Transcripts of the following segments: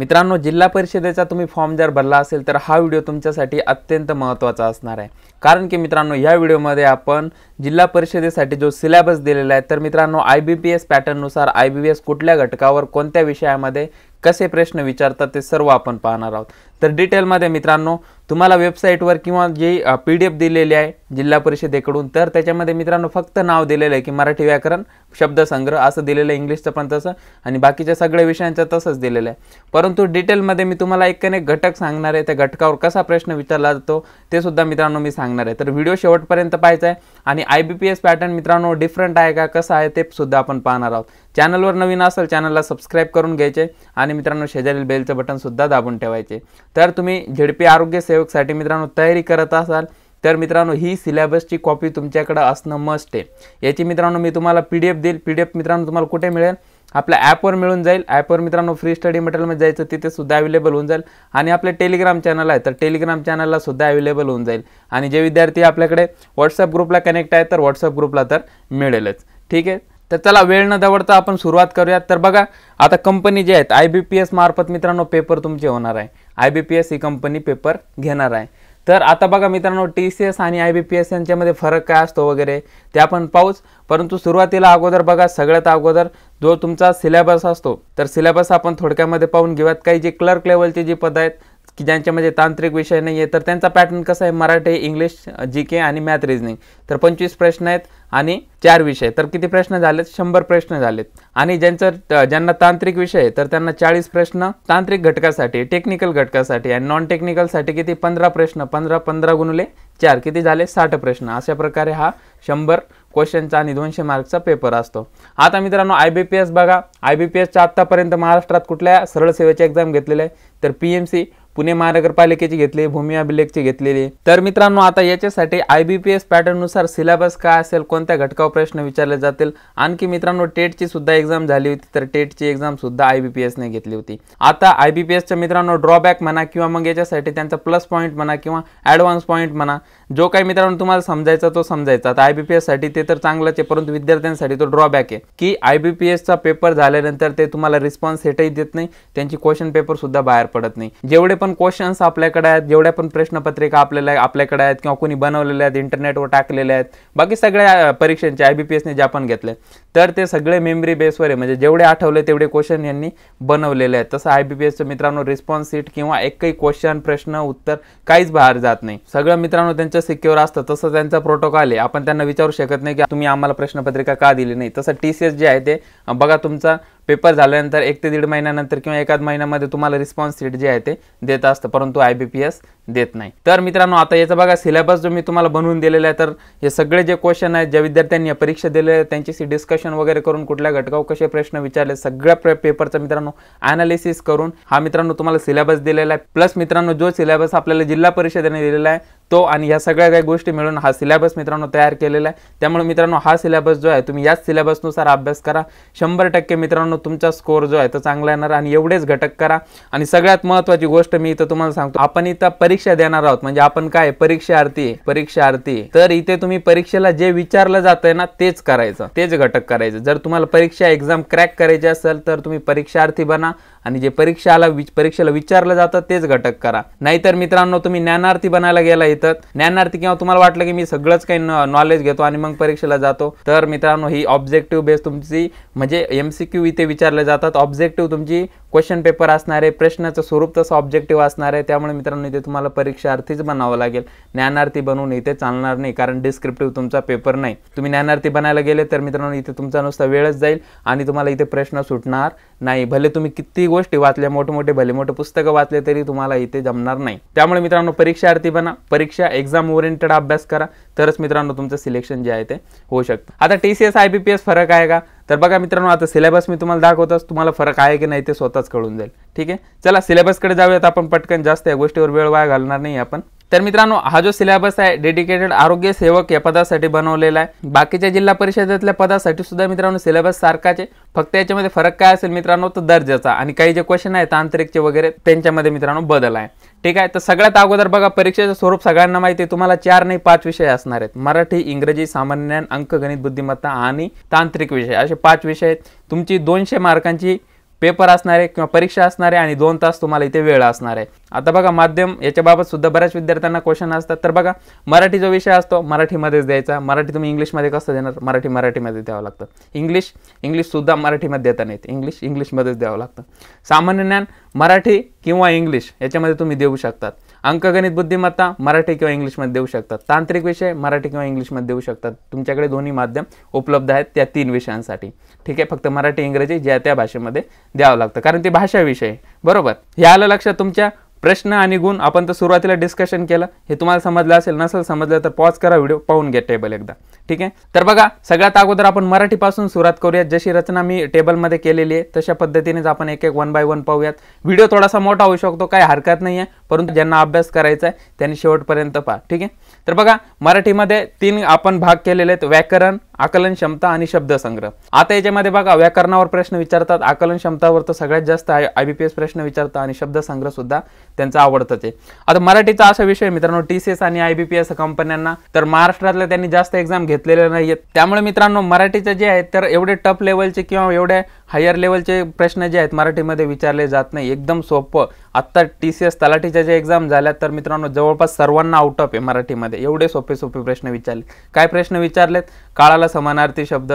मित्रांनो जिल्हा परिषदेचा तुम्ही फॉर्म जर भरला असेल तर हा व्हिडिओ तुमच्यासाठी अत्यंत महत्त्वाचा असणार आहे कारण की मित्रांनो या व्हिडिओमध्ये आपण जिल्हा परिषदेसाठी जो सिलेबस दिलेला आहे तर मित्रांनो आय बी पी एस पॅटर्ननुसार आय बी पी एस कुठल्या घटकावर कोणत्या विषयामध्ये कसे प्रश्न विचारतात ते सर्व आपण पाहणार आहोत तर डिटेलमध्ये मित्रांनो तुम्हाला वेबसाईटवर किंवा जी पी डी एफ दिलेली आहे जिल्हा परिषदेकडून तर त्याच्यामध्ये मित्रांनो फक्त नाव दिलेलं आहे की मराठी व्याकरण शब्दसंग्रह असं दिलेलं आहे इंग्लिशचं पण तसं आणि बाकीच्या सगळ्या विषयांचं तसंच दिलेलं आहे परंतु डिटेलमध्ये मी तुम्हाला एक एक घटक सांगणार आहे त्या घटकावर कसा प्रश्न विचारला जातो ते सुद्धा मित्रांनो मी सांगणार आहे तर व्हिडिओ शेवटपर्यंत पाहायचा आहे आणि I B P S pattern मित्रांनो डिफरंट आहे का कसं आहे ते सुद्धा आपण पाहणार आहोत चॅनलवर नवीन असेल चॅनलला सबस्क्राईब करून घ्यायचे आणि मित्रांनो शेजारील बेलचं सुद्धा दाबून ठेवायचे तर तुम्ही झेडपी आरोग्य सेवकसाठी मित्रांनो तयारी करत असाल तर मित्रांनो ही सिलेबसची कॉपी तुमच्याकडं असणं मस्ट आहे याची मित्रांनो मी तुम्हाला पी डी एफ देईल पी डी एफ मित्रांनो तुम्हाला कुठे मिळेल आपल्या ॲपवर मिळून जाईल ॲपवर मित्रांनो फ्री स्टडी मटेरियलमध्ये जायचं तिथे सुद्धा अवेलेबल होऊन जाईल आणि आपले टेलिग्राम चॅनल आहे तर टेलिग्राम चॅनलला सुद्धा अवेलेबल होऊन जाईल आणि जे विद्यार्थी आपल्याकडे व्हॉट्सअप ग्रुपला कनेक्ट आहे तर व्हॉट्सअप ग्रुपला तर मिळेलच ठीक आहे तर चला वेळ न दवडता आपण सुरुवात करूयात तर बघा आता कंपनी जी आहेत आय बी पी एस मार्फत मित्रांनो पेपर तुमचे होणार आहे आय बी पी एस ही कंपनी पेपर घेणार आहे तर आता बघा मित्रांनो टी सी एस आणि आय बी पी एस यांच्यामध्ये फरक काय असतो वगैरे ते आपण पाहूच परंतु सुरुवातीला अगोदर बघा सगळ्यात अगोदर जो तुमचा सिलेबस असतो तर सिलेबस आपण थोडक्यामध्ये पाहून घेऊयात काही जे क्लर्क लेवलचे जी पद आहेत की ज्यांच्यामध्ये तांत्रिक विषय नाही आहे तर त्यांचा पॅटर्न कसा आहे मराठी इंग्लिश जी के आणि मॅथ रिजनिंग तर पंचवीस प्रश्न आहेत आणि चार विषय तर किती प्रश्न झालेत शंभर प्रश्न झालेत आणि ज्यांचं ज्यांना तांत्रिक विषय आहे तर त्यांना चाळीस प्रश्न तांत्रिक घटकासाठी टेक्निकल घटकासाठी आणि नॉन टेक्निकलसाठी किती पंधरा प्रश्न पंधरा पंधरा गुणले चार किती झाले साठ प्रश्न अशा प्रकारे हा शंभर क्वेश्चनचा आणि दोनशे मार्कचा पेपर असतो आता मित्रांनो आय बी पी एस बघा आय बी पी एसच्या आत्तापर्यंत महाराष्ट्रात कुठल्या सरळ सेवेची एक्झाम घेतलेल्या आहे तर पी एम सी पुणे महानगरपालिकेचे घेतले भूमी अभिलेखचे घेतलेले तर मित्रांनो आता याच्यासाठी आय बी पी एस पॅटर्ननुसार सिलेबस काय असेल कोणत्या घटकावर प्रश्न विचारले जातील आणखी मित्रांनो टेटची सुद्धा एक्झाम झाली होती तर टेटची एक्झाम सुद्धा आय बी पी एसने घेतली होती आता आय बी पी एसच्या मित्रांनो ड्रॉबॅक म्हणा किंवा मग याच्यासाठी त्यांचा प्लस पॉईंट म्हणा किंवा ॲडव्हान्स पॉईंट म्हणा जो काही मित्रांनो तुम्हाला समजायचा तो समजायचा आता आय बी पी ते तर चांगलंच आहे परंतु विद्यार्थ्यांसाठी तो ड्रॉबॅक आहे की आय बी पी एसचा पेपर झाल्यानंतर ते तुम्हाला रिस्पॉन्स सेटही देत नाही त्यांची क्वेश्चन पेपर सुद्धा बाहेर पडत नाही जेवढे पण क्वेश्चन्स आपल्याकडे आहेत जेवढ्या पण प्रश्नपत्रिका आपल्याला आपल्याकडे आहेत किंवा कोणी बनवलेल्या आहेत इंटरनेटवर टाकलेल्या आहेत बाकी सगळ्या परीक्षांच्या आय बी पी एसने ज्या पण घेतल्या तर ते सगळे मेमरी बेसवर आहे म्हणजे जेवढे आठवले तेवढे क्वेश्चन यांनी बनवलेले आहेत तसं आय बी पी एसचं मित्रांनो रिस्पॉन्स सीट किंवा एकही क्वेश्चन प्रश्न उत्तर काहीच बाहेर जात नाही सगळं मित्रांनो त्यांचं सिक्युअर असतं तसं त्यांचा प्रोटोकॉल आहे आपण त्यांना विचारू शकत नाही की तुम्ही आम्हाला प्रश्नपत्रिका का दिली नाही तसं टी सी एस जे आहे ते बघा तुमचा पेपर झाल्यानंतर एक ते दीड महिन्यानंतर किंवा एकाच महिन्यामध्ये तुम्हाला रिस्पॉन्स सीट जे आहे ते देत असतं परंतु आय बी पी एस देत नाही तर मित्रांनो आता याचा बघा सिलेबस जो मी तुम्हाला बनवून दिलेला आहे तर हे सगळे जे क्वेश्चन आहेत ज्या विद्यार्थ्यांनी परीक्षा दिलेल्या त्यांच्याशी डिस्कस कॅल्क्युलेशन वगैरे करून कुठल्या घटकावर कसे प्रश्न विचारले सगळ्या पेपरचा मित्रांनो ॲनालिसिस करून हा मित्रांनो तुम्हाला सिलेबस दिलेला आहे प्लस मित्रांनो जो सिलेबस आपल्याला जिल्हा परिषदेने दिलेला आहे तो आणि ह्या सगळ्या काही गोष्टी मिळून हा सिलेबस मित्रांनो तयार केलेला आहे त्यामुळे मित्रांनो हा सिलेबस जो आहे तुम्ही याच सिलेबसनुसार अभ्यास करा शंभर टक्के मित्रांनो तुमचा स्कोर जो आहे तो चांगला येणार आणि एवढेच घटक करा आणि सगळ्यात महत्त्वाची गोष्ट मी इथं तुम्हाला सांगतो आपण इथं परीक्षा देणार आहोत म्हणजे आपण काय परीक्षार्थी परीक्षार्थी तर इथे तुम्ही परीक्षेला जे विचारलं जात ना तेच करायचं तेच घटक करायचं जर तुम्हाला परीक्षा एक्झाम क्रॅक करायची असेल तर तुम्ही परीक्षार्थी बना आणि जे परीक्षाला विच परीक्षेला विचारलं जातं तेच घटक करा नाहीतर मित्रांनो तुम्ही ज्ञानार्थी बनायला गेला इथं ज्ञानार्थी किंवा तुम्हाला वाटलं की मी सगळंच काही नॉलेज घेतो आणि मग परीक्षेला जातो तर मित्रांनो ही ऑब्जेक्टिव्ह बेस तुमची म्हणजे एम सी क्यू इथे विचारले जातात ऑब्जेक्टिव्ह तुमची क्वेश्चन पेपर असणार आहे प्रश्नाचं स्वरूप तसं ऑब्जेक्टिव्ह असणार आहे त्यामुळे मित्रांनो इथे तुम्हाला परीक्षार्थीच बनावं लागेल ज्ञानार्थी बनवून इथे चालणार नाही कारण डिस्क्रिप्टिव्ह तुमचा पेपर नाही तुम्ही ज्ञानार्थी बनायला गेले तर मित्रांनो इथे तुमचा नुसता वेळच जाईल आणि तुम्हाला इथे प्रश्न सुटणार नाही भले तुम्ही किती गोष्टी वाचल्या मोठे मोठे भले मोठे पुस्तकं वाचले तरी तुम्हाला इथे जमणार नाही त्यामुळे मित्रांनो परीक्षार्थी बना परीक्षा एक्झाम ओरिएंटेड अभ्यास करा तरच मित्रांनो तुमचं सिलेक्शन जे आहे ते होऊ शकतं आता T C S I B P S फरक आहे का तर बघा मित्रांनो आता सिलेबस मी तुम्हाला दाखवताच तुम्हाला फरक आहे की नाही ते स्वतःच कळून जाईल ठीक आहे चला सिलेबसकडे जाऊयात आपण पटकन जास्त या गोष्टीवर वेळ वाया घालणार नाही आपण तर मित्रांनो हा जो सिलेबस आहे डेडिकेटेड आरोग्य सेवक या पदासाठी बनवलेला आहे बाकीच्या जिल्हा परिषदेतल्या पदासाठी सुद्धा मित्रांनो सिलेबस सारखाच आहे फक्त याच्यामध्ये फरक काय असेल मित्रांनो तर दर्जाचा आणि काही जे क्वेश्चन आहे तांत्रिकचे वगैरे त्यांच्यामध्ये मित्रांनो बदल आहे ठीक आहे तर सगळ्यात अगोदर बघा परीक्षेचं स्वरूप सगळ्यांना माहिती आहे तुम्हाला चार नाही पाच विषय असणार आहेत मराठी इंग्रजी सामान्य अंक गणित बुद्धिमत्ता आणि तांत्रिक विषय असे पाच विषय आहेत तुमची दोनशे मार्कांची पेपर असणार आहे किंवा परीक्षा असणार आहे आणि दोन तास तुम्हाला इथे वेळ असणार आहे आता बघा माध्यम याच्याबाबत सुद्धा बऱ्याच विद्यार्थ्यांना क्वेश्चन असतात तर बघा मराठी जो विषय असतो मराठीमध्येच द्यायचा मराठी तुम्ही इंग्लिशमध्ये कसं देणार मराठी मराठीमध्ये द्यावं लागतं इंग्लिश इंग्लिशसुद्धा मराठीमध्ये देता नाहीत इंग्लिश इंग्लिशमध्येच द्यावं लागतं सामान्य ज्ञान मराठी किंवा इंग्लिश याच्यामध्ये तुम्ही देऊ शकतात अंकगणित बुद्धिमत्ता मराठी किंवा इंग्लिशमध्ये देऊ शकतात तांत्रिक विषय मराठी किंवा इंग्लिशमध्ये देऊ शकतात तुमच्याकडे दोन्ही माध्यम उपलब्ध आहेत त्या तीन विषयांसाठी ठीक आहे फक्त मराठी इंग्रजी ज्या त्या भाषेमध्ये द्यावं लागतं कारण ते भाषा विषय बरोबर हे आलं लक्षात तुमच्या प्रश्न आणि गुण आपण तर सुरुवातीला डिस्कशन केलं हे तुम्हाला समजलं असेल नसेल समजलं तर पॉज करा व्हिडिओ पाहून घ्या टेबल एकदा ठीक आहे तर बघा सगळ्यात अगोदर आपण मराठीपासून सुरुवात करूयात जशी रचना मी टेबलमध्ये केलेली आहे तशा पद्धतीनेच आपण एक एक वन बाय वन पाहूयात व्हिडिओ थोडासा मोठा होऊ शकतो काही हरकत नाही आहे परंतु ज्यांना अभ्यास करायचा आहे त्यांनी शेवटपर्यंत पहा ठीक आहे तर बघा मराठीमध्ये तीन आपण भाग केलेले आहेत व्याकरण आकलन क्षमता आणि शब्दसंग्रह आता याच्यामध्ये बघा व्याकरणावर प्रश्न विचारतात आकलन क्षमतावर तर सगळ्यात जास्त आहे आय बी पी एस प्रश्न विचारतात आणि शब्दसंग्रह सुद्धा त्यांचा आहे आता मराठीचा असा विषय मित्रांनो टी सी एस आणि आय बी पी एस कंपन्यांना तर महाराष्ट्रातल्या त्यांनी जास्त एक्झाम घेतलेल्या नाहीयेत त्यामुळे मित्रांनो मराठीचे जे आहेत तर एवढे टप लेवलचे किंवा एवढ्या हायर लेवलचे प्रश्न जे आहेत मराठीमध्ये विचारले जात नाही एकदम सोपं आत्ता टी सी एस तलाठीच्या ज्या एक्झाम झाल्यात तर मित्रांनो जवळपास सर्वांना आउट ऑफ आहे मराठीमध्ये एवढे सोपे सोपे प्रश्न विचारले काय प्रश्न विचारलेत काळाला समानार्थी शब्द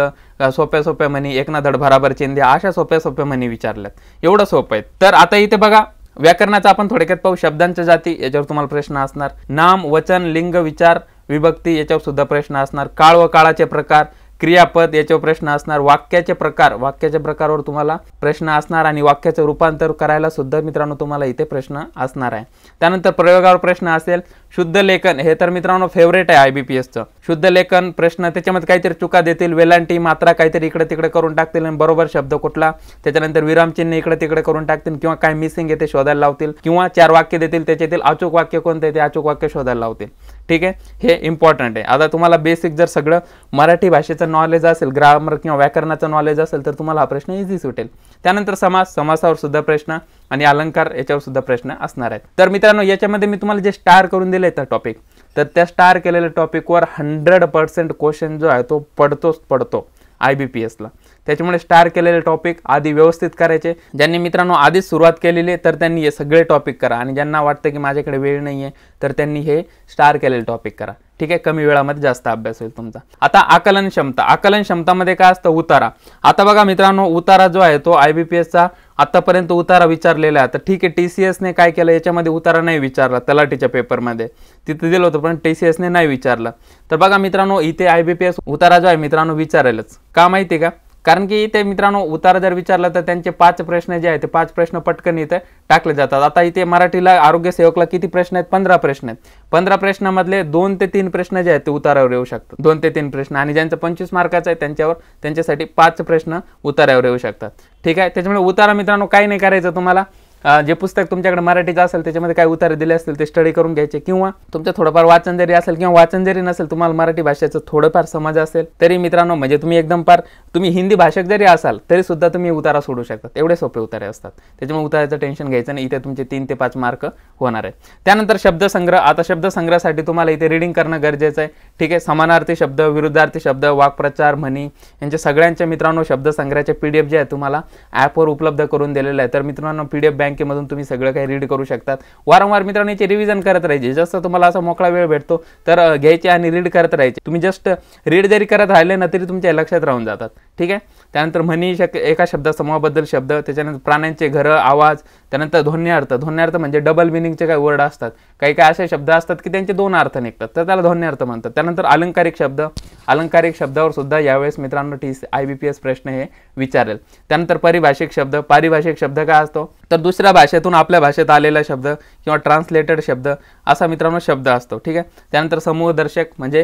सोप्या सोप्या म्हणी एकना धड बराबर अशा सोप्या सोप्या म्हणी विचारल्यात एवढं सोपं आहे तर आता इथे बघा व्याकरणाचा आपण थोडक्यात पाहू शब्दांच्या जाती याच्यावर तुम्हाला प्रश्न असणार नाम वचन लिंग विचार विभक्ती याच्यावर सुद्धा प्रश्न असणार काळ व काळाचे प्रकार क्रियापद याच्यावर प्रश्न असणार वाक्याचे प्रकार वाक्याच्या प्रकारावर तुम्हाला प्रश्न असणार आणि वाक्याचं रूपांतर करायला सुद्धा मित्रांनो तुम्हाला इथे प्रश्न असणार आहे त्यानंतर प्रयोगावर प्रश्न असेल शुद्ध लेखन हे तर मित्रांनो फेवरेट आहे आय बी पी शुद्ध लेखन प्रश्न त्याच्यामध्ये काहीतरी चुका देतील वेलांटी मात्रा काहीतरी इकडे तिकडे करून टाकतील आणि बरोबर शब्द कुठला त्याच्यानंतर विरामचिन्ह इकडे तिकडे करून टाकतील किंवा काय मिसिंग आहे ते शोधायला लावतील किंवा चार वाक्य देतील त्याच्यातील अचूक वाक्य कोणते ते अचूक वाक्य शोधायला लावतील ठीक आहे हे इम्पॉर्टंट आहे आता तुम्हाला बेसिक जर सगळं मराठी भाषेचं नॉलेज असेल ग्रामर किंवा व्याकरणाचं नॉलेज असेल तर तुम्हाला हा प्रश्न इझी सुटेल त्यानंतर समास समासावर सुद्धा प्रश्न आणि अलंकार याच्यावर सुद्धा प्रश्न असणार आहेत तर मित्रांनो याच्यामध्ये मी तुम्हाला जे स्टार करून दिले आहेत टॉपिक तर त्या स्टार केलेल्या टॉपिकवर हंड्रेड पर्सेंट क्वेश्चन जो आहे तो पडतोच पडतो आय बी पी एसला त्याच्यामुळे स्टार केलेले टॉपिक आधी व्यवस्थित करायचे ज्यांनी मित्रांनो आधीच सुरुवात केलेली आहे तर त्यांनी हे सगळे टॉपिक करा आणि ज्यांना वाटतं की माझ्याकडे वेळ नाही आहे तर त्यांनी हे स्टार केलेले टॉपिक करा ठीक आहे कमी वेळामध्ये जास्त अभ्यास होईल तुमचा आता आकलन क्षमता आकलन क्षमतामध्ये काय असतं उतारा आता बघा मित्रांनो उतारा जो आहे तो आय बी पी एसचा आतापर्यंत उतारा विचारलेला आहे तर ठीक आहे टी सी एसने काय केलं याच्यामध्ये उतारा नाही विचारला तलाठीच्या पेपरमध्ये तिथे दिलं होतं पण टी सी एसने नाही विचारलं तर बघा मित्रांनो इथे आय बी पी एस उतारा जो आहे मित्रांनो विचारायलाच का माहिती आहे का कारण की इथे मित्रांनो उतारा जर विचारला तर त्यांचे पाच प्रश्न जे आहेत ते पाच प्रश्न पटकन इथे टाकले जातात आता इथे मराठीला आरोग्य सेवकला किती प्रश्न आहेत पंधरा प्रश्न आहेत पंधरा प्रश्नामधले दोन ते तीन प्रश्न जे आहेत ते उतारावर येऊ शकतात दोन ते तीन प्रश्न आणि ज्यांचं पंचवीस मार्काचा आहे त्यांच्यावर त्यांच्यासाठी पाच प्रश्न उतारावर येऊ शकतात ठीक आहे त्याच्यामुळे उतारा मित्रांनो काही नाही करायचं तुम्हाला जे पुस्तक तुमच्याकडे मराठीचं असेल त्याच्यामध्ये काय उतारे दिले असतील ते स्टडी करून घ्यायचे किंवा तुमचं थोडंफार वाचन जरी असेल किंवा वाचन जरी नसेल तुम्हाला मराठी भाषेचं थोडंफार समज असेल तरी मित्रांनो म्हणजे तुम्ही एकदम फार तुम्ही हिंदी भाषक जरी असाल तरी सुद्धा तुम्ही उतारा सोडू शकता एवढे सोपे उतारे असतात त्याच्यामुळे उताराचं टेन्शन घ्यायचं नाही इथे तुमचे तीन ते पाच मार्क होणार आहे त्यानंतर शब्दसंग्रह आता शब्दसंग्रहासाठी तुम्हाला इथे रिडिंग करणं गरजेचं आहे ठीक आहे समानार्थी शब्द विरुद्धार्थी शब्द वाक्प्रचार म्हणी यांच्या सगळ्यांच्या मित्रांनो शब्दसंग्रहाचे पी डी एफ जे आहे तुम्हाला ॲपवर उपलब्ध करून दिलेलं आहे तर मित्रांनो पी डी एफ बँक बँकेमधून तुम्ही सगळं काही रीड करू शकतात वारंवार मित्रांनो याचे रिव्हिजन करत राहायचे जसं तुम्हाला असा मोकळा वेळ भेटतो तर घ्यायचे आणि रीड करत राहायचे तुम्ही जस्ट रीड जरी करत राहिले ना तरी तुमच्या लक्षात राहून जातात ठीक आहे त्यानंतर म्हणी शक एका शब्दासमूहाबद्दल शब्द त्याच्यानंतर प्राण्यांचे घर आवाज त्यानंतर ध्वन्यार्थ ध्वन्यार्थ म्हणजे डबल मिनिंगचे काही वर्ड असतात काही काही असे शब्द असतात की त्यांचे दोन अर्थ निघतात तर त्याला ध्वन्यार्थ म्हणतात त्यानंतर अलंकारिक शब्द अलंकारिक शब्दावर सुद्धा यावेळेस मित्रांनो T I B P S प्रश्न हे विचारेल त्यानंतर परिभाषिक शब्द पारिभाषिक शब्द काय असतो तर दुसऱ्या भाषेतून आपल्या भाषेत आलेला शब्द किंवा ट्रान्सलेटेड शब्द असा मित्रांनो शब्द असतो ठीक आहे त्यानंतर दर्शक, म्हणजे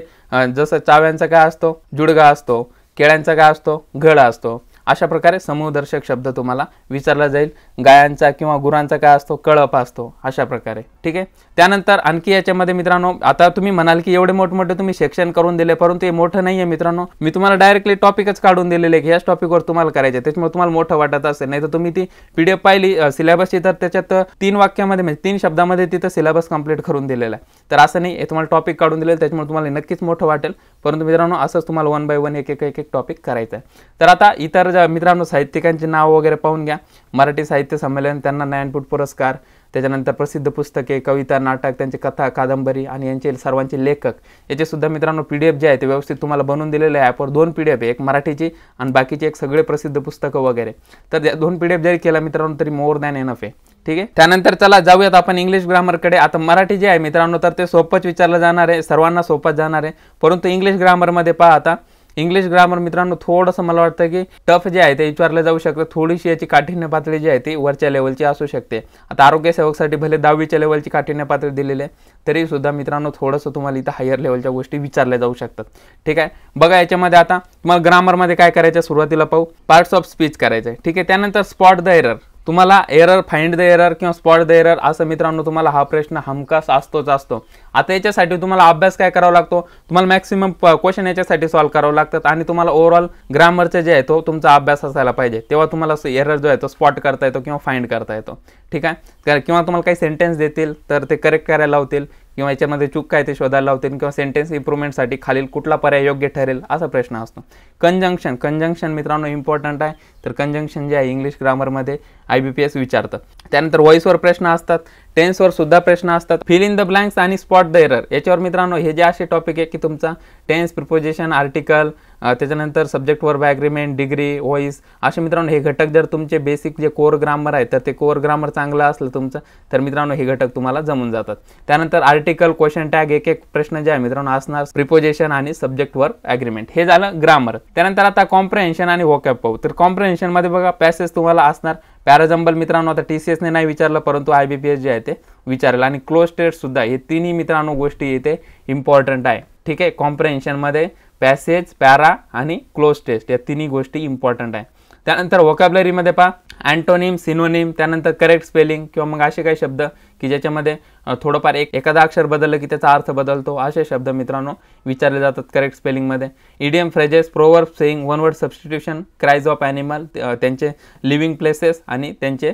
जसं चाव्यांचा काय असतो जुडगा असतो केळ्यांचा काय असतो घडा असतो अशा प्रकारे समूहदर्शक शब्द तुम्हाला विचारला जाईल गायांचा किंवा गुरांचा काय असतो कळप असतो अशा प्रकारे ठीक आहे त्यानंतर आणखी याच्यामध्ये मित्रांनो आता तुम्ही म्हणाल की एवढे मोठमोठे तुम्ही शिक्षण करून दिले परंतु हे मोठं नाही आहे मित्रांनो मी तुम्हाला डायरेक्टली टॉपिकच काढून दिलेले की याच टॉपिकवर तुम्हाला करायचे त्याच्यामुळे तुम्हाला मोठं वाटत असेल नाही तर तुम्ही ती पी डी एफ पाहिली सिलेबसची तर त्याच्यात तीन वाक्यामध्ये म्हणजे तीन शब्दामध्ये तिथं सिलेबस कंप्लीट करून दिलेला आहे तर असं नाही हे तुम्हाला टॉपिक काढून दिलेलं त्याच्यामुळे तुम्हाला नक्कीच मोठं वाटेल परंतु मित्रांनो असंच तुम्हाला वन बाय वन एक एक एक एक टॉपिक करायचं आहे तर आता इतर मित्रांनो साहित्यिकांची नाव वगैरे पाहून घ्या मराठी साहित्य संमेलन त्यांना नयनपूट पुरस्कार त्याच्यानंतर प्रसिद्ध पुस्तके कविता नाटक त्यांची कथा कादंबरी आणि यांचे सर्वांचे लेखक याचे सुद्धा मित्रांनो पी डी एफ जे आहे ते व्यवस्थित तुम्हाला बनवून दिलेले आहे ॲपवर दोन पी डी एफ एक मराठीची आणि बाकीचे एक सगळे प्रसिद्ध पुस्तकं वगैरे तर दोन पी डी एफ जरी केला मित्रांनो तरी मोर दॅन एनफ आहे ठीक आहे त्यानंतर चला जाऊयात आपण इंग्लिश ग्रामरकडे आता मराठी जे आहे मित्रांनो तर ते सोपंच विचारलं जाणार आहे सर्वांना सोपंच जाणार आहे परंतु इंग्लिश ग्रामरमध्ये पहा आता इंग्लिश ग्रामर मित्रांनो थोडंसं मला वाटतं की टफ जे आहे ते विचारलं जाऊ शकतं थोडीशी याची काठिण्य पातळी जी आहे ती वरच्या लेवलची असू शकते आता आरोग्य भले दहावीच्या लेवलची काठिण्य पातळी दिलेली आहे तरीसुद्धा मित्रांनो थोडंसं तुम्हाला इथं हायर लेवलच्या गोष्टी विचारल्या जाऊ शकतात ठीक आहे बघा याच्यामध्ये आता तुम्हाला ग्रामरमध्ये काय करायचं सुरुवातीला पाहू पार्ट्स ऑफ स्पीच करायचं आहे ठीक आहे त्यानंतर स्पॉट द एरर तुम्हाला एरर फाइंड द एरर किंवा स्पॉट द एरर असं मित्रांनो तुम्हाला हा प्रश्न हमखास असतोच असतो आता याच्यासाठी तुम्हाला अभ्यास काय करावा लागतो तुम्हाला मॅक्सिमम क्वेश्चन याच्यासाठी सॉल्व करावं लागतात आणि तुम्हाला ओव्हरऑल ग्रामरचे जे आहे तो तुमचा अभ्यास असायला पाहिजे तेव्हा तुम्हाला एरर जो आहे तो स्पॉट करता येतो किंवा फाइंड करता येतो ठीक आहे किंवा तुम्हाला काही सेंटेन्स देतील तर ते करेक्ट करायला लावतील किंवा याच्यामध्ये चूक काय ते शोधायला लावतील किंवा सेंटेन्स इम्प्रुव्हमेंटसाठी खालील कुठला पर्याय योग्य ठरेल असा प्रश्न असतो कंजंक्शन कंजंक्शन मित्रांनो इम्पॉर्टंट आहे तर कंजंक्शन जे आहे इंग्लिश ग्रामरमध्ये आय बी पी एस विचारतं त्यानंतर व्हॉइसवर प्रश्न असतात टेन्सवर सुद्धा प्रश्न असतात फिल इन द ब्लँक्स आणि स्पॉट द एरर याच्यावर मित्रांनो हे जे असे टॉपिक आहे की तुमचा टेन्स प्रिपोजिशन आर्टिकल त्याच्यानंतर subject verb agreement degree voice असे मित्रांनो हे घटक जर तुमचे बेसिक जे कोर ग्रामर आहे तर ते कोर ग्रामर चांगलं असलं तुमचं तर मित्रांनो हे घटक तुम्हाला जमून जातात त्यानंतर आर्टिकल क्वेश्चन टॅग एक एक प्रश्न जे आहे मित्रांनो असणार प्रिपोजिशन आणि सब्जेक्ट वर्ब ॲग्रीमेंट हे झालं ग्रामर त्यानंतर आता कॉम्प्रेन्शन आणि वॉकॅप पाहू तर मध्ये बघा पॅसेज तुम्हाला असणार पॅराजंबल मित्रांनो आता टी सी एसने नाही विचारलं परंतु आय बी पी एस जे आहे ते विचारलं आणि क्लोज टेस्टसुद्धा हे तिन्ही मित्रांनो गोष्टी येथे इम्पॉर्टंट आहे ठीक आहे कॉम्प्रेन्शनमध्ये पॅसेज पॅरा आणि क्लोज टेस्ट या तिन्ही गोष्टी इम्पॉर्टंट आहे त्यानंतर वॉकॅबलरीमध्ये पहा अँटोनिम सिनोनिम त्यानंतर करेक्ट स्पेलिंग किंवा मग असे काही शब्द की ज्याच्यामध्ये थोडंफार एक एखादा अक्षर बदललं की त्याचा अर्थ बदलतो असे शब्द मित्रांनो विचारले जातात करेक्ट स्पेलिंगमध्ये idiom phrases proverb saying one word substitution cries of animal त्यांचे लिव्हिंग प्लेसेस आणि त्यांचे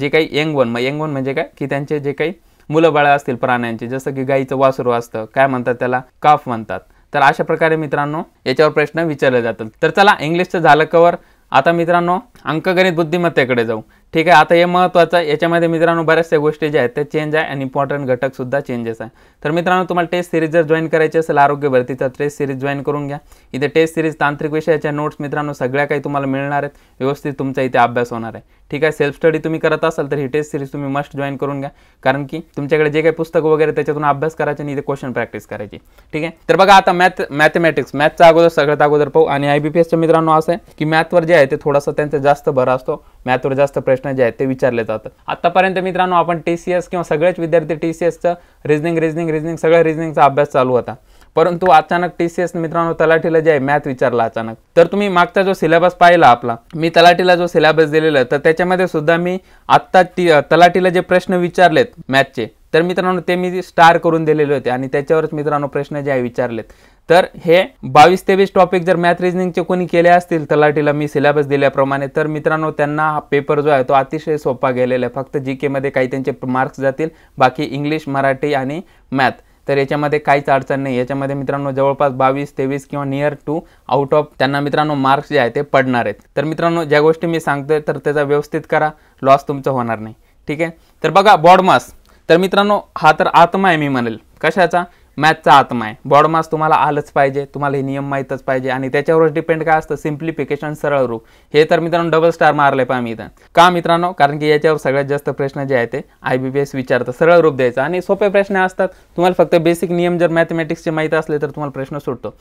जे काही यंग वन मग यंग वन म्हणजे काय की त्यांचे जे काही मुलं बाळं असतील प्राण्यांचे जसं की गाईचं वासरू असतं काय म्हणतात त्याला काफ म्हणतात तर अशा प्रकारे मित्रांनो याच्यावर प्रश्न विचारले जातात तर चला इंग्लिशचं झालं कवर आता मित्रांनो अंकगणित बुद्धिमत्तेकडे जाऊ ठीक आहे आता हे महत्त्वाचं आहे याच्यामध्ये मित्रांनो बऱ्याचशा गोष्टी ज्या आहेत त्या चेंज आहे आणि इम्पॉर्टंट घटकसुद्धा चेंजेस आहे तर मित्रांनो तुम्हाला टेस्ट सिरीज जर जॉईन करायची असेल आरोग्य भरती टेस्ट सिरीज जॉईन करून घ्या इथे टेस्ट सिरीज तांत्रिक विषयाच्या नोट्स मित्रांनो सगळ्या काही तुम्हाला मिळणार आहेत व्यवस्थित तुमचा इथे अभ्यास होणार आहे ठीक आहे सेल्फ स्टडी तुम्ही करत असाल तर ही टेस्ट सिरीज तुम्ही मस्ट जॉईन करून घ्या कारण की तुमच्याकडे जे काही पुस्तक वगैरे त्याच्यातून अभ्यास करायचे आणि इथे क्वेश्चन प्रॅक्टिस करायची ठीक आहे तर बघा आता मॅथ मॅथमॅटिक्स मॅथच्या अगोदर सगळ्यात अगोदर पाहू आणि आय बी पी एसच्या मित्रांनो असं आहे की मॅथवर जे आहे ते थोडासा त्यांचा जास्त भर असतो मॅथवर जास्त प्रश्न जे आहेत ते विचारले जातात आतापर्यंत मित्रांनो आपण टी सी एस किंवा सगळेच विद्यार्थी टी सी एसचं रिजनिंग रिजनिंग रिजनिंग सगळ्या रिजनिंगचा अभ्यास चालू होता परंतु अचानक टी सी एस मित्रांनो तलाठीला जे आहे मॅथ विचारला अचानक तर तुम्ही मागचा जो सिलेबस पाहिला आपला मी तलाठीला जो सिलेबस दिलेला तर त्याच्यामध्ये सुद्धा मी आत्ता तलाठीला जे प्रश्न विचारलेत मॅथचे तर मित्रांनो ते मी स्टार करून दिलेले होते आणि त्याच्यावरच मित्रांनो प्रश्न जे आहे विचारलेत तर हे बावीस तेवीस टॉपिक जर मॅथ रिजनिंगचे कोणी केले असतील तलाठीला मी सिलेबस दिल्याप्रमाणे तर मित्रांनो त्यांना हा पेपर जो आहे तो अतिशय सोपा गेलेला आहे फक्त जी केमध्ये काही त्यांचे मार्क्स जातील बाकी इंग्लिश मराठी आणि मॅथ तर याच्यामध्ये काहीच अडचण नाही याच्यामध्ये मित्रांनो जवळपास बावीस तेवीस किंवा नियर टू आउट ऑफ त्यांना मित्रांनो मार्क्स जे आहे ते पडणार आहेत तर मित्रांनो ज्या गोष्टी मी सांगतोय तर त्याचा व्यवस्थित करा लॉस तुमचं होणार नाही ठीक आहे तर बघा बॉडमास तर मित्रांनो हा तर आत्मा आहे मी म्हणेल कशाचा मॅथचा आत्मा आहे बॉड तुम्हाला आलंच पाहिजे तुम्हाला हे नियम माहीतच पाहिजे आणि त्याच्यावरच डिपेंड काय असतं सिम्प्लिफिकेशन सरळ रूप हे तर मित्रांनो डबल स्टार मारले पाहिजे मी इथं का मित्रांनो कारण की याच्यावर सगळ्यात जास्त प्रश्न जे आहे ते आय बी बी एस विचारतं सरळ रूप द्यायचं आणि सोपे प्रश्न असतात तुम्हाला फक्त बेसिक नियम जर मॅथमॅटिक्सचे माहीत असले तर तुम्हाला प्रश्न सुटतो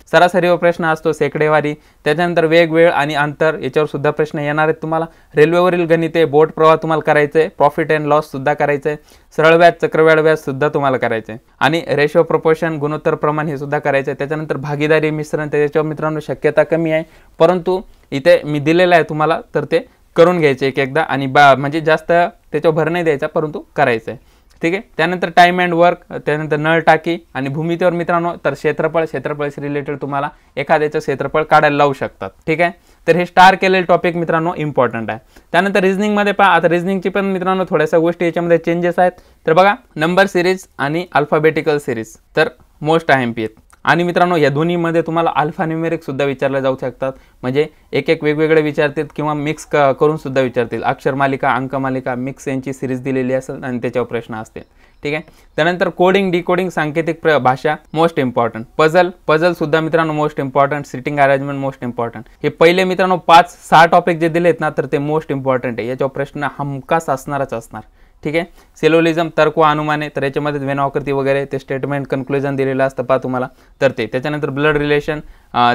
व प्रश्न असतो सेकडेवारी त्याच्यानंतर वेगवेळ आणि अंतर याच्यावर सुद्धा प्रश्न येणार आहेत तुम्हाला रेल्वेवरील गणिते बोट प्रवाह तुम्हाला करायचं प्रॉफिट अँड लॉस सुद्धा करायचं सरळ व्याज चक्रव्याळ व्याज सुद्धा तुम्हाला करायचे आणि रेशो प्रपोशन गुणोत्तर प्रमाण हे सुद्धा करायचं आहे त्याच्यानंतर भागीदारी मिश्रण त्याच्यावर मित्रांनो शक्यता कमी आहे परंतु इथे मी दिलेलं आहे तुम्हाला तर ते करून घ्यायचे एक एकदा आणि बा म्हणजे जास्त त्याच्यावर भर नाही द्यायचा परंतु करायचं आहे ठीक आहे त्यानंतर टाईम अँड वर्क त्यानंतर नळ टाकी आणि भूमितीवर मित्रांनो तर क्षेत्रफळ क्षेत्रफळशी रिलेटेड तुम्हाला एखाद्याचं क्षेत्रफळ काढायला लावू शकतात ठीक आहे तर हे स्टार केलेले टॉपिक मित्रांनो इम्पॉर्टंट आहे त्यानंतर रिझनिंगमध्ये पहा आता रिझनिंगची पण मित्रांनो थोड्याशा गोष्टी याच्यामध्ये चेंजेस आहेत तर बघा नंबर सिरीज आणि अल्फाबेटिकल सिरीज तर मोस्ट आय एम पी आणि मित्रांनो या दोन्हीमध्ये तुम्हाला अल्फान्युमेरिकसुद्धा विचारल्या जाऊ शकतात म्हणजे एक एक वेगवेगळे विचारतील किंवा मिक्स क करूनसुद्धा विचारतील अक्षरमालिका मालिका मिक्स यांची सिरीज दिलेली असेल आणि त्याच्यावर प्रश्न असतील ठीक आहे त्यानंतर कोडिंग डिकोडिंग सांकेतिक प्र भाषा मोस्ट इम्पॉर्टंट पझल सुद्धा मित्रांनो most important sitting arrangement most important हे पहिले मित्रांनो पाच सहा टॉपिक जे दिलेत ना तर ते मोस्ट इम्पॉर्टंट आहे याच्यावर प्रश्न हमकास असणारच असणार ठीक आहे सेलोलिझम तर्क अनुमाने तर याच्यामध्ये वेनाकृती वगैरे ते स्टेटमेंट कन्क्लुजन दिलेलं असतं पहा तुम्हाला तर ते त्याच्यानंतर ब्लड रिलेशन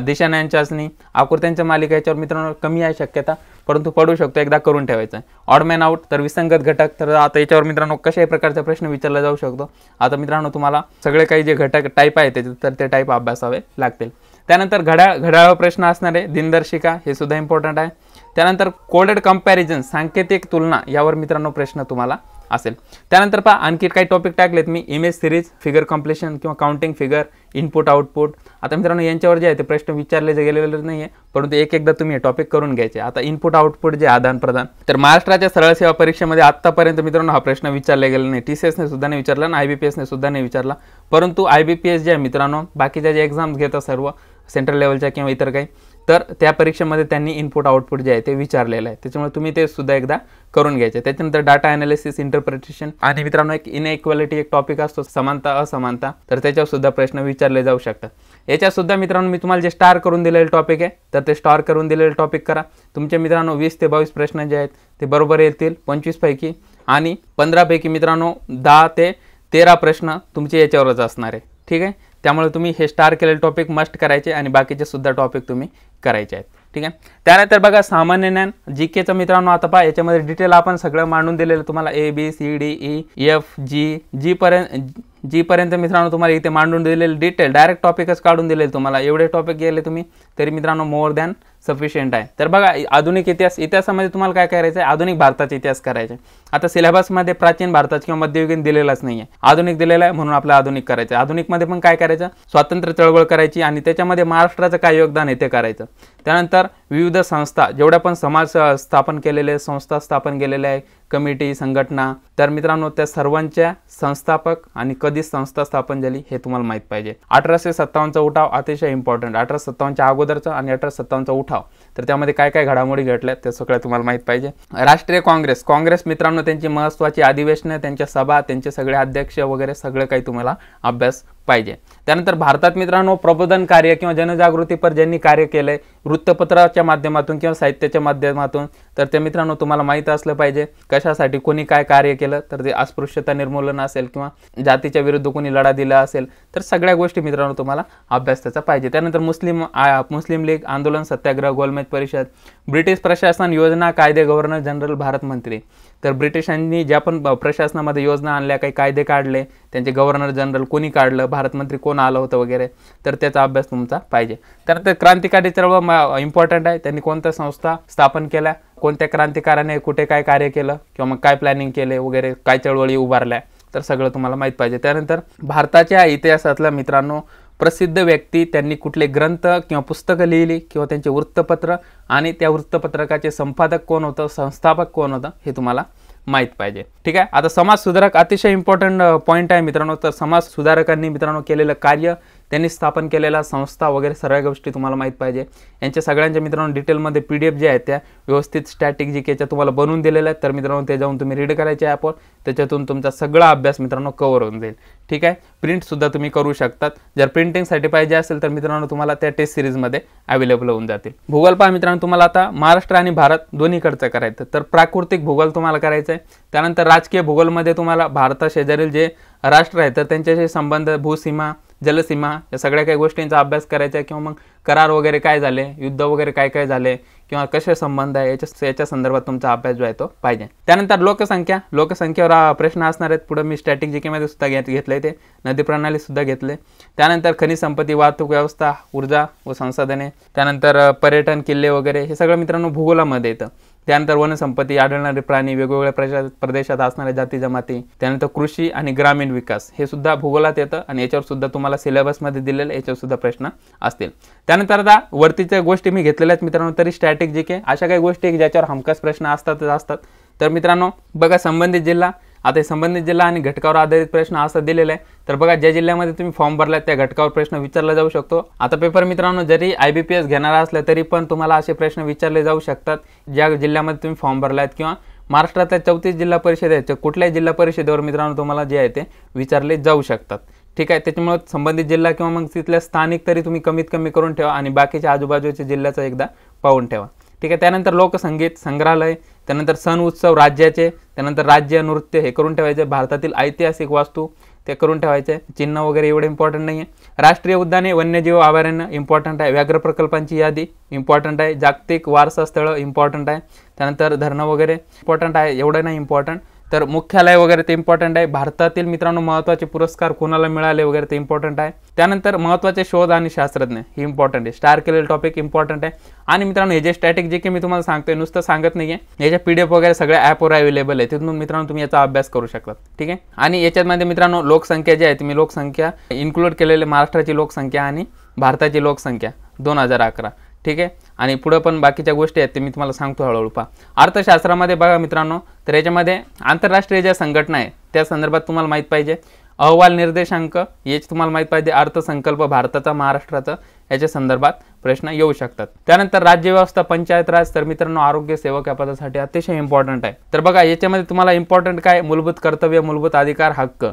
दिशानायन चाचणी आकृत्यांच्या मालिका याच्यावर मित्रांनो कमी आहे शक्यता परंतु पडू शकतो एकदा करून ठेवायचं ऑड आहे मॅन आउट तर विसंगत घटक तर आता याच्यावर मित्रांनो कशाही प्रकारचा प्रश्न विचारला जाऊ शकतो आता मित्रांनो तुम्हाला सगळे काही जे घटक टाईप आहेत त्याचे तर ते टाईप अभ्यासावे लागतील त्यानंतर घड्याळ घड्याळ प्रश्न असणार आहे दिनदर्शिका हे सुद्धा इम्पॉर्टंट आहे त्यानंतर कोडेड कम्पॅरिझन सांकेतिक तुलना यावर मित्रांनो प्रश्न तुम्हाला असेल त्यानंतर पहा आणखी टॉपिक टाकलेत मी इमेज सीरीज फिगर कॉम्प्लेशन किंवा काउंटिंग फिगर इनपुट आउटपुट आता मित्रों यांच्यावर जे आहे ते प्रश्न विचारले गेलेले नाही आहे परंतु एक एकदा तुम्हें टॉपिक करून आता इनपुट आउटपुट जे आदान प्रदान तर महाराष्ट्राच्या सरळ सेवा परीक्षेमध्ये आत्तापर्यंत मित्रांनो हा प्रश्न विचार गेला नहीं टी सी एसने सुद्धा नाही विचारला आणि आय बी पी एसने सुद्धा नाही विचारला परंतु आय बी पी एस जे है मित्रांनो बाकी ज्या एक्झाम्स घेतात सर्व सेंट्रल लेवल कि इतर काही तर त्या परीक्षेमध्ये त्यांनी इनपुट आउटपुट जे आहे ते विचारलेलं आहे त्याच्यामुळे तुम्ही ते सुद्धा एकदा करून घ्यायचे त्याच्यानंतर डाटा अनालिसिस इंटरप्रिटेशन आणि मित्रांनो एक इनइक्वालिटी एक टॉपिक असतो समानता असमानता तर त्याच्यावर सुद्धा प्रश्न विचारले जाऊ शकतात याच्यात सुद्धा मित्रांनो मी तुम्हाला जे स्टार करून दिलेले टॉपिक आहे तर ते स्टार करून दिलेले टॉपिक करा तुमचे मित्रांनो वीस ते बावीस प्रश्न जे आहेत ते बरोबर येतील पंचवीसपैकी आणि पंधरापैकी मित्रांनो दहा ते तेरा प्रश्न तुमचे याच्यावरच असणार आहे ठीक आहे त्यामुळे तुम्ही हे स्टार केलेले टॉपिक मस्ट करायचे आणि बाकीचे सुद्धा टॉपिक तुम्ही करायचे आहेत ठीक आहे त्यानंतर बघा सामान्य ज्ञान जी केचं मित्रांनो आता पहा याच्यामध्ये डिटेल आपण सगळं मांडून दिलेलं तुम्हाला A B C D E F G G पर्यंत जीपर्यंत मित्रांनो तुम्हाला इथे मांडून दिलेले डिटेल डायरेक्ट टॉपिकच काढून दिलेले तुम्हाला एवढे टॉपिक गेले तुम्ही तरी मित्रांनो मोर दॅन सफिशियंट आहे तर बघा आधुनिक इतिहास इतिहासामध्ये तुम्हाला काय करायचं आहे आधुनिक भारताचा इतिहास करायचा आहे आता सिलेबसमध्ये प्राचीन भारताचा किंवा मध्ययुगीन दिलेलाच नाही आहे आधुनिक दिलेला आहे म्हणून आपल्याला आधुनिक करायचं आहे आधुनिकमध्ये पण काय करायचं स्वातंत्र्य चळवळ करायची आणि त्याच्यामध्ये महाराष्ट्राचं काय योगदान येते करायचं त्यानंतर विविध संस्था जेवढ्या पण समाज स्थापन केलेले संस्था स्थापन केलेल्या आहे कमिटी संघटना तर मित्रांनो त्या सर्वांच्या संस्थापक आणि कधी संस्था स्थापन झाली हे तुम्हाला माहीत पाहिजे अठराशे सत्तावन्नचा उठाव अतिशय इम्पॉर्टंट अठराशे सत्तावन्नच्या अगोदरचा आणि अठराशे सत्तावन्नचा उठाव तर त्यामध्ये काय काय घडामोडी घडल्या त्या सगळ्या तुम्हाला माहीत पाहिजे राष्ट्रीय काँग्रेस काँग्रेस मित्रांनो त्यांची महत्त्वाची अधिवेशनं त्यांच्या सभा त्यांचे सगळे अध्यक्ष वगैरे सगळं काही तुम्हाला अभ्यास पाहिजे त्यानंतर भारतात मित्रांनो प्रबोधन कार्य किंवा जनजागृतीपर ज्यांनी कार्य केलं आहे वृत्तपत्राच्या माध्यमातून किंवा साहित्याच्या माध्यमातून तर ते मित्रांनो तुम्हाला माहीत असलं पाहिजे कशासाठी कोणी काय कार्य केलं तर ते अस्पृश्यता निर्मूलन असेल किंवा जातीच्या विरुद्ध कोणी लढा दिला असेल तर सगळ्या गोष्टी मित्रांनो तुम्हाला अभ्यास त्याचा पाहिजे त्यानंतर मुस्लिम मुस्लिम लीग आंदोलन सत्याग्रह गोलमेज परिषद ब्रिटिश प्रशासन योजना कायदे गव्हर्नर जनरल भारत मंत्री तर ब्रिटिशांनी ज्या पण प्रशासनामध्ये योजना आणल्या काही कायदे काढले त्यांचे गव्हर्नर जनरल कोणी काढलं भारतमंत्री कोण आलं होतं वगैरे तर त्याचा अभ्यास तुमचा पाहिजे त्यानंतर क्रांतिकारी चळवळ इम्पॉर्टंट आहे त्यांनी कोणत्या संस्था स्थापन केल्या कोणत्या क्रांतिकाराने कुठे काय कार्य केलं किंवा मग काय प्लॅनिंग केले वगैरे काय चळवळी उभारल्या तर सगळं तुम्हाला माहीत पाहिजे त्यानंतर भारताच्या इतिहासातल्या मित्रांनो प्रसिद्ध व्यक्ती त्यांनी कुठले ग्रंथ किंवा पुस्तकं लिहिली किंवा त्यांचे वृत्तपत्र आणि त्या वृत्तपत्रकाचे संपादक कोण होतं संस्थापक कोण होतं हे तुम्हाला माहीत पाहिजे ठीक आहे आता समाजसुधारक अतिशय इम्पॉर्टंट पॉईंट आहे मित्रांनो तर समाजसुधारकांनी मित्रांनो केलेलं कार्य त्यांनी स्थापन केलेल्या संस्था वगैरे सगळ्या गोष्टी तुम्हाला माहीत पाहिजे यांच्या सगळ्यांच्या मित्रांनो डिटेलमध्ये पी डी एफ जे आहेत त्या व्यवस्थित स्टॅटिक जी केच्या तुम्हाला बनवून दिलेल्या आहेत तर मित्रांनो ते जाऊन तुम्ही रीड करायचे ॲपवर त्याच्यातून तुमचा सगळा अभ्यास मित्रांनो कवर होऊन जाईल ठीक आहे प्रिंटसुद्धा तुम्ही करू शकतात जर प्रिंटिंगसाठी पाहिजे असेल तर मित्रांनो तुम्हाला त्या टेस्ट सिरीजमध्ये अवेलेबल होऊन जातील भूगोल पहा मित्रांनो तुम्हाला आता महाराष्ट्र आणि भारत दोन्हीकडचं करायचं तर प्राकृतिक भूगोल तुम्हाला करायचं आहे त्यानंतर राजकीय भूगोलमध्ये तुम्हाला भारताशेजारील जे राष्ट्र आहे तर त्यांच्याशी संबंध भूसीमा जलसीमा या सगळ्या काही गोष्टींचा अभ्यास करायचा किंवा मग करार वगैरे काय झाले युद्ध वगैरे काय काय झाले किंवा कसे संबंध आहे याच्या याच्या संदर्भात तुमचा अभ्यास जो आहे तो पाहिजे त्यानंतर लोकसंख्या लोकसंख्येवर प्रश्न असणार आहेत पुढे मी स्टॅटिक जीकेमध्ये सुद्धा घेत घेतले ते नदी प्रणाली सुद्धा घेतले त्यानंतर खनिज संपत्ती वाहतूक व्यवस्था ऊर्जा व संसाधने त्यानंतर पर्यटन किल्ले वगैरे हे सगळं मित्रांनो भूगोलामध्ये येतं त्यानंतर वनसंपत्ती आढळणारे प्राणी वेगवेगळ्या प्रदेशात असणाऱ्या जाती जमाती त्यानंतर कृषी आणि ग्रामीण विकास हे सुद्धा भूगोलात येतं आणि याच्यावर सुद्धा तुम्हाला सिलेबसमध्ये दिलेले याच्यावर सुद्धा प्रश्न असतील त्यानंतर आता वरतीच्या गोष्टी मी घेतलेल्या आहेत मित्रांनो तरी स्ट्रॅटेजिक जी के अशा काही गोष्टी ज्याच्यावर हमखास प्रश्न असतातच असतात तर मित्रांनो बघा संबंधित जिल्हा आता संबंधित जिल्हा आणि घटकावर आधारित प्रश्न असा दिलेला आहे तर बघा ज्या जिल्ह्यामध्ये तुम्ही फॉर्म भरला त्या घटकावर प्रश्न विचारला जाऊ शकतो आता पेपर मित्रांनो जरी आय बी पी एस घेणारा असला तरी पण तुम्हाला असे प्रश्न विचारले जाऊ शकतात ज्या जिल्ह्यामध्ये तुम्ही फॉर्म भरला आहेत किंवा महाराष्ट्रातल्या चौतीस जिल्हा परिषद आहेत कुठल्याही जिल्हा परिषदेवर मित्रांनो तुम्हाला जे आहे ते विचारले जाऊ शकतात ठीक आहे त्याच्यामुळे संबंधित जिल्हा किंवा मग तिथल्या स्थानिक तरी तुम्ही कमीत कमी करून ठेवा आणि बाकीच्या आजूबाजूच्या जिल्ह्याचा एकदा पाहून ठेवा ठीक आहे त्यानंतर लोकसंगीत संग्रहालय त्यानंतर सण उत्सव राज्याचे त्यानंतर राज्य नृत्य हे करून ठेवायचे भारतातील ऐतिहासिक वास्तू ते करून ठेवायचे चिन्ह वगैरे एवढे इम्पॉर्टंट नाही आहे राष्ट्रीय उद्याने वन्यजीव अभयारण्य इम्पॉर्टंट आहे व्याघ्र प्रकल्पांची यादी इम्पॉर्टंट आहे जागतिक वारसा स्थळं इम्पॉर्टंट आहे त्यानंतर धरणं वगैरे इम्पॉर्टंट आहे एवढं नाही इम्पॉर्टंट तर मुख्यालय वगैरे ते इम्पॉर्टंट आहे भारतातील मित्रांनो महत्त्वाचे पुरस्कार कोणाला मिळाले वगैरे ते इम्पॉर्टंट आहे त्यानंतर महत्त्वाचे शोध आणि शास्त्रज्ञ हे इम्पॉर्टंट आहे स्टार केलेले टॉपिक इम्पॉर्टंट आहे आणि मित्रांनो हे जे स्टॅटिक जे की मी तुम्हाला सांगतोय नुसतं सांगत नाही आहे याच्या पी डी एफ वगैरे सगळ्या ॲपवर अवेलेबल आहे तिथून मित्रांनो तुम्ही याचा अभ्यास करू शकतात ठीक आहे आणि याच्यामध्ये मित्रांनो लोकसंख्या जी आहे तुम्ही लोकसंख्या इन्क्लूड केलेले महाराष्ट्राची लोकसंख्या आणि भारताची लोकसंख्या दोन हजार अकरा ठीक आहे आणि पुढं पण बाकीच्या गोष्टी आहेत ते मी तुम्हाला सांगतो हळूहळू पा अर्थशास्त्रामध्ये बघा मित्रांनो तर याच्यामध्ये आंतरराष्ट्रीय ज्या संघटना आहे त्या संदर्भात तुम्हाला माहीत पाहिजे अहवाल निर्देशांक याच तुम्हाला माहीत पाहिजे अर्थसंकल्प भारताचा महाराष्ट्राचा याच्या संदर्भात प्रश्न येऊ शकतात त्यानंतर राज्य व्यवस्था पंचायत राज तर मित्रांनो आरोग्य सेवक या पदासाठी अतिशय इम्पॉर्टंट आहे तर बघा याच्यामध्ये तुम्हाला इम्पॉर्टंट काय मूलभूत कर्तव्य मूलभूत अधिकार हक्क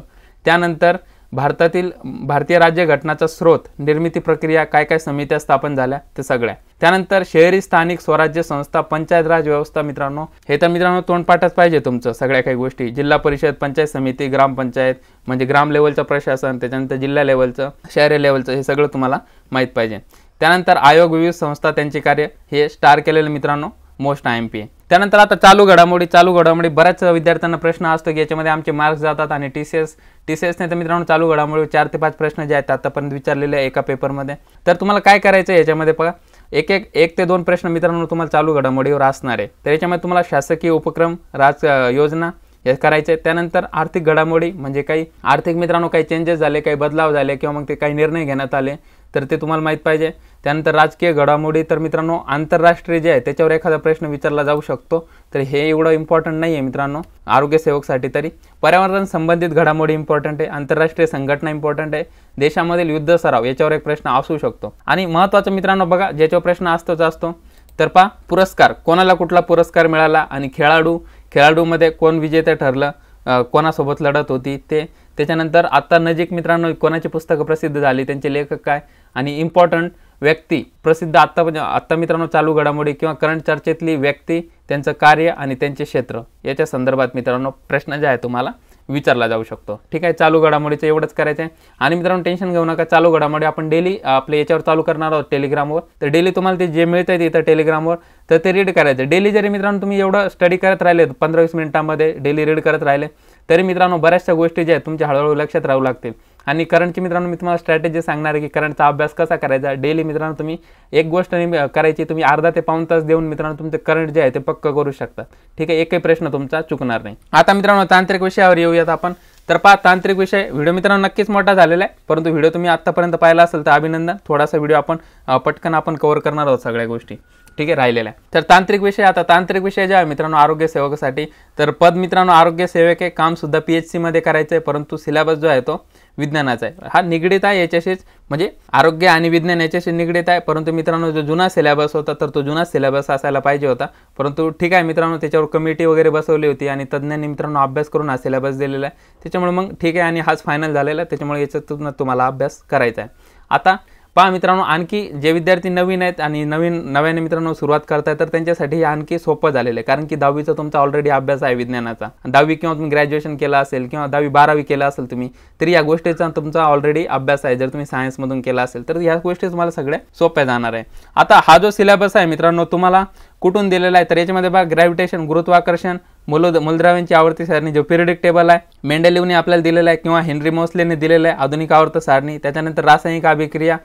त्यानंतर भारतातील भारतीय राज्य घटनाचा स्रोत निर्मिती प्रक्रिया काय काय समित्या स्थापन झाल्या ते सगळ्या त्यानंतर शहरी स्थानिक स्वराज्य संस्था पंचायत राज व्यवस्था मित्रांनो हे तर मित्रांनो तोंडपाठच पाहिजे तुमचं सगळ्या काही गोष्टी जिल्हा परिषद पंचायत समिती ग्रामपंचायत म्हणजे ग्राम लेवलचं प्रशासन त्याच्यानंतर जिल्हा लेवलचं शहरी लेवलचं हे सगळं तुम्हाला माहीत पाहिजे त्यानंतर आयोग विविध संस्था त्यांचे कार्य हे स्टार केलेलं मित्रांनो मोस्ट आय एम पी त्यानंतर आता चालू घडामोडी चालू घडामोडी बऱ्याच विद्यार्थ्यांना प्रश्न असतो की याच्यामध्ये आमचे मार्क्स जातात आणि T C S T C एसने तर मित्रांनो चालू घडामोडी चार ते पाच प्रश्न जे आहेत आतापर्यंत विचारलेले एका पेपरमध्ये तर तुम्हाला काय करायचं आहे याच्यामध्ये बघा एक एक एक ते दोन प्रश्न मित्रांनो तुम्हाला चालू घडामोडीवर असणार आहे तर याच्यामध्ये तुम्हाला शासकीय उपक्रम राज योजना हे करायचे त्यानंतर आर्थिक घडामोडी म्हणजे काही आर्थिक मित्रांनो काही चेंजेस झाले काही बदलाव झाले किंवा मग ते काही निर्णय घेण्यात आले तर ते तुम्हाला माहीत पाहिजे त्यानंतर राजकीय घडामोडी तर मित्रांनो आंतरराष्ट्रीय जे आहे त्याच्यावर एखादा प्रश्न विचारला जाऊ शकतो तर हे एवढं इम्पॉर्टंट नाही आहे मित्रांनो आरोग्यसेवकसाठी तरी पर्यावरण संबंधित घडामोडी इम्पॉर्टंट आहे आंतरराष्ट्रीय संघटना इम्पॉर्टंट आहे देशामधील युद्ध सराव याच्यावर एक प्रश्न असू शकतो आणि महत्त्वाचा मित्रांनो बघा ज्याच्यावर प्रश्न असतोच असतो तर पा पुरस्कार कोणाला कुठला पुरस्कार मिळाला आणि खेळाडू खेळाडूमध्ये कोण विजेते ठरलं कोणासोबत लढत होती ते त्याच्यानंतर आत्ता नजीक मित्रांनो कोणाची पुस्तकं प्रसिद्ध झाली त्यांचे लेखक काय आणि इम्पॉर्टंट व्यक्ती प्रसिद्ध आत्ता म्हणजे आत्ता मित्रांनो चालू घडामोडी किंवा करंट चर्चेतली व्यक्ती त्यांचं कार्य आणि त्यांचे क्षेत्र याच्या संदर्भात मित्रांनो प्रश्न जे आहे तुम्हाला विचारला जाऊ शकतो ठीक आहे चालू घडामोडीचं एवढंच करायचं आहे आणि मित्रांनो टेन्शन घेऊ नका चालू घडामोडी आपण डेली आपल्या याच्यावर चालू करणार आहोत टेलिग्रामवर तर डेली तुम्हाला ते जे मिळतं आहे तिथं टेलिग्रामवर तर ते रीड करायचं डेली जरी मित्रांनो तुम्ही एवढं स्टडी करत राहिले पंधरा वीस मिनिटांमध्ये डेली रीड करत राहिले तरी मित्रांनो बऱ्याचशा गोष्टी ज्या आहेत तुमच्या हळूहळू लक्षात राहू लागतील आणि करंटची मित्रांनो मी तुम्हाला स्ट्रॅटेजी सांगणार आहे की करंटचा अभ्यास कसा करायचा डेली मित्रांनो तुम्ही एक गोष्ट करायची तुम्ही अर्धा ते पाऊन तास देऊन मित्रांनो तुमचे करंट जे आहे ते पक्क करू शकता ठीक आहे एकही प्रश्न तुमचा चुकणार नाही आता मित्रांनो तांत्रिक विषयावर येऊयात आपण तर पहा तांत्रिक विषय व्हिडिओ मित्रांनो नक्कीच मोठा झालेला आहे परंतु व्हिडिओ तुम्ही आत्तापर्यंत पाहिला असेल तर अभिनंदन थोडासा व्हिडिओ आपण पटकन आपण कवर करणार आहोत सगळ्या गोष्टी ठीक आहे राहिलेल्या तर तांत्रिक विषय आता तांत्रिक विषय जे आहे मित्रांनो आरोग्य सेवकासाठी तर पद मित्रांनो आरोग्य सेवक हे कामसुद्धा पी एच सीमध्ये करायचं आहे परंतु सिलेबस जो आहे तो विज्ञानाचा आहे हा निगडीत आहे याच्याशीच म्हणजे आरोग्य आणि विज्ञान याच्याशी निगडीत आहे परंतु मित्रांनो जो जुना सिलेबस होता तर तो जुना सिलेबस असायला पाहिजे होता परंतु ठीक आहे मित्रांनो त्याच्यावर कमिटी वगैरे बसवली होती आणि तज्ज्ञांनी मित्रांनो अभ्यास करून हा सिलेबस दिलेला आहे त्याच्यामुळे मग ठीक आहे आणि हाच फायनल झालेला आहे त्याच्यामुळे याच्यातून तुम्हाला अभ्यास करायचा आहे आता पहा मित्रांनो आणखी जे विद्यार्थी नवीन आहेत आणि नवीन नव्याने मित्रांनो सुरुवात करताय तर त्यांच्यासाठी हे आणखी सोपं झालेलं आहे कारण की दहावीचा तुमचा ऑलरेडी अभ्यास आहे विज्ञानाचा दहावी किंवा तुम्ही ग्रॅज्युएशन केलं असेल किंवा दहावी बारावी केलं असेल तुम्ही तरी या गोष्टीचा तुमचा ऑलरेडी अभ्यास आहे जर तुम्ही सायन्समधून केला असेल तर ह्या गोष्टी तुम्हाला सगळ्या सोप्या जाणार आहे आता हा जो सिलेबस आहे मित्रांनो तुम्हाला कुठून दिलेला आहे तर याच्यामध्ये बघा ग्रॅव्हिटेशन गुरुत्वाकर्षण मूलद मूलद्रव्यांची आवर्ती सारणी जो पिरियडिक टेबल आहे मेंडेलिवने आपल्याला दिलेला आहे किंवा हेनरी मोसलेने दिलेला आहे आधुनिक आवर्त सारणी त्याच्यानंतर रासायनिक अभिक्रिया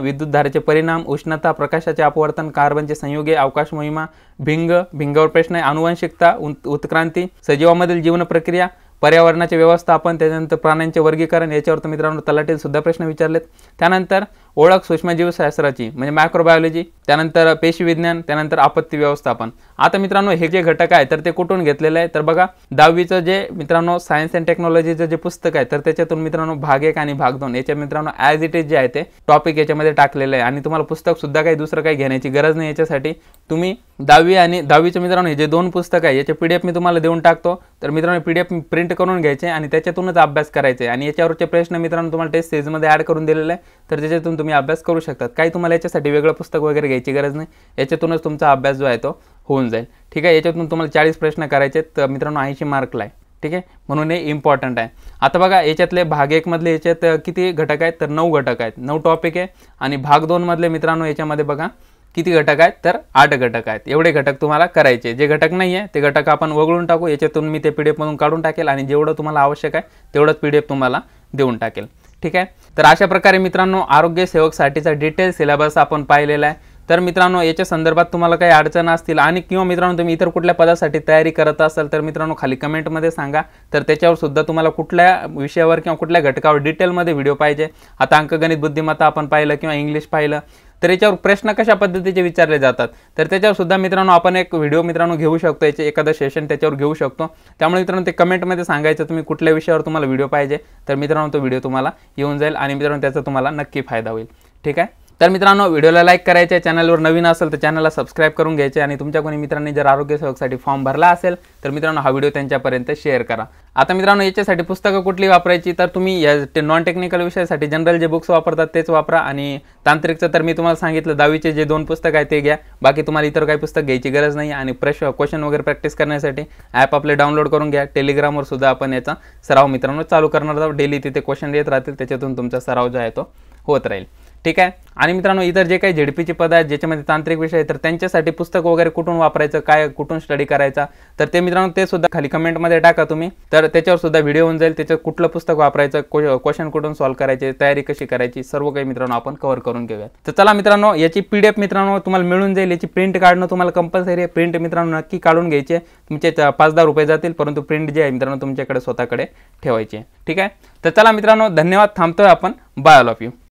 विद्युत धारेचे परिणाम उष्णता प्रकाशाचे अपवर्तन कार्बनचे संयुगे अवकाश मोहिमा भिंग भिंगावर प्रश्न आहे आनुवंशिकता उत्क्रांती सजीवामधील जीवन प्रक्रिया पर्यावरणाचे व्यवस्थापन त्याच्यानंतर प्राण्यांचे वर्गीकरण याच्यावर मित्रांनो तलाटील सुद्धा प्रश्न विचारलेत त्यानंतर ओळख सूक्ष्मजीवशास्त्राची म्हणजे मायक्रोबायोलॉजी त्यानंतर पेशीविज्ञान त्यानंतर आपत्ती व्यवस्थापन आता मित्रांनो हे जे घटक आहे तर ते कुठून घेतलेलं आहे तर बघा दहावीचं जे मित्रांनो सायन्स अँड टेक्नॉलॉजीचं जे पुस्तक आहे तर त्याच्यातून मित्रांनो भाग एक आणि भाग दोन याच्या मित्रांनो ॲज इट इज जे आहे ते टॉपिक याच्यामध्ये टाकलेलं आहे आणि तुम्हाला पुस्तक सुद्धा काही दुसरं काही घेण्याची गरज नाही याच्यासाठी तुम्ही दहावी आणि दहावीचं मित्रांनो हे जे दोन पुस्तक आहे याचे पी मी तुम्हाला देऊन टाकतो तर मित्रांनो पी डी प्रिंट करून घ्यायचे आणि त्याच्यातूनच अभ्यास करायचे आणि याच्यावरचे प्रश्न मित्रांनो तुम्हाला टेस्ट सिरीजमध्ये ॲड करून दिलेलं आहे तर त्याच्यातून तुम्ही अभ्यास करू शकतात काही तुम्हाला याच्यासाठी वेगळं पुस्तक वगैरे घ्यायची गरज नाही याच्यातूनच तुमचा अभ्यास जो आहे तो होऊन जाईल ठीक आहे याच्यातून तुम्हाला चाळीस प्रश्न करायचे तर मित्रांनो ऐंशी मार्कला आहे ठीक आहे म्हणून हे इम्पॉर्टंट आहे आता बघा याच्यातले भाग मधले याच्यात किती घटक आहेत तर नऊ घटक आहेत नऊ टॉपिक आहे आणि भाग मधले मित्रांनो याच्यामध्ये बघा किती घटक आहेत तर आठ घटक आहेत एवढे घटक तुम्हाला करायचे जे घटक नाही आहे ते घटक आपण वगळून टाकू याच्यातून मी ते पी डी एफमधून काढून टाकेल आणि जेवढं तुम्हाला आवश्यक आहे तेवढंच पी डी एफ तुम्हाला देऊन टाकेल ठीक आहे तर अशा प्रकारे मित्रांनो आरोग्य सेवकसाठीचा डिटेल सिलेबस आपण पाहिलेला आहे तर मित्रांनो याच्या संदर्भात तुम्हाला काही अडचण असतील आणि किंवा मित्रांनो तुम्ही इतर कुठल्या पदासाठी तयारी करत असाल तर मित्रांनो खाली कमेंटमध्ये सांगा तर त्याच्यावर सुद्धा तुम्हाला कुठल्या विषयावर किंवा कुठल्या घटकावर डिटेलमध्ये व्हिडिओ पाहिजे आता अंकगणित बुद्धिमत्ता आपण पाहिलं किंवा इंग्लिश पाहिलं तर याच्यावर प्रश्न कशा पद्धतीचे विचारले जातात तर त्याच्यावर सुद्धा मित्रांनो आपण एक व्हिडिओ मित्रांनो घेऊ शकतो याचे एखादं सेशन त्याच्यावर घेऊ शकतो त्यामुळे मित्रांनो ते कमेंटमध्ये सांगायचं तुम्ही कुठल्या विषयावर तुम्हाला व्हिडिओ पाहिजे तर मित्रांनो तो व्हिडिओ तुम्हाला येऊन जाईल आणि मित्रांनो त्याचा तुम्हाला नक्की फायदा होईल ठीक आहे तर मित्रांनो व्हिडिओला लाईक करायचे चॅनलवर नवीन असेल तर चॅनलला सबस्क्राईब करून घ्यायचे आणि तुमच्या कोणी मित्रांनी जर आरोग्य सेवकसाठी फॉर्म भरला असेल तर मित्रांनो हा व्हिडिओ त्यांच्यापर्यंत शेअर करा आता मित्रांनो याच्यासाठी पुस्तकं कुठली वापरायची तर तुम्ही या नॉन टेक्निकल विषयासाठी जनरल जे बुक्स वापरतात तेच वापरा आणि तांत्रिकचं तर मी तुम्हाला सांगितलं दहावीचे जे दोन पुस्तक आहे ते घ्या बाकी तुम्हाला इतर काही पुस्तक घ्यायची गरज नाही आणि प्रश क्वेश्चन वगैरे प्रॅक्टिस करण्यासाठी ॲप आपले डाउनलोड करून घ्या टेलिग्रामवर सुद्धा आपण याचा सराव मित्रांनो चालू करणार आहोत डेली तिथे क्वेश्चन येत राहतील त्याच्यातून तुमचा सराव जो आहे तो होत राहील ठीक आहे आणि मित्रांनो इतर जे काही झेडपीचे पद आहेत ज्याच्यामध्ये तांत्रिक विषय तर त्यांच्यासाठी पुस्तक वगैरे कुठून वापरायचं काय कुठून स्टडी करायचा तर ते मित्रांनो ते सुद्धा खाली कमेंटमध्ये टाका तुम्ही तर त्याच्यावर सुद्धा व्हिडिओ होऊन जाईल त्याच्यात कुठलं पुस्तक वापरायचं क्वेश्चन कुठून सॉल्व्ह करायचे तयारी कशी करायची सर्व काही मित्रांनो आपण कव्हर करून घेऊया तर चला मित्रांनो याची पी मित्रांनो तुम्हाला मिळून जाईल याची प्रिंट काढणं तुम्हाला कंपल्सरी आहे प्रिंट मित्रांनो नक्की काढून घ्यायचे तुमचे पाच दहा रुपये जातील परंतु प्रिंट जे आहे मित्रांनो तुमच्याकडे स्वतःकडे ठेवायचे ठीक आहे तर चला मित्रांनो धन्यवाद थांबतोय आपण बाय ऑल ऑफ यू